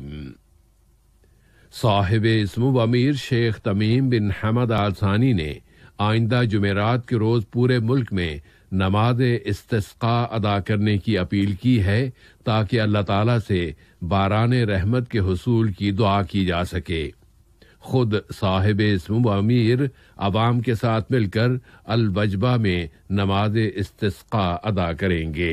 हाकिम साहिब इसम अमीर शेख तमीम बिन हमद आसानी ने आइंदा जुमेरात के रोज़ पूरे मुल्क में नमाज इसका अदा करने की अपील की है ताकि अल्लाह तला से बारान रहमत के हसूल की दुआ की जा सके खुद साहिब इसम अमीर आवाम के साथ मिलकर अलवजबा में नमाज इसका अदा करेंगे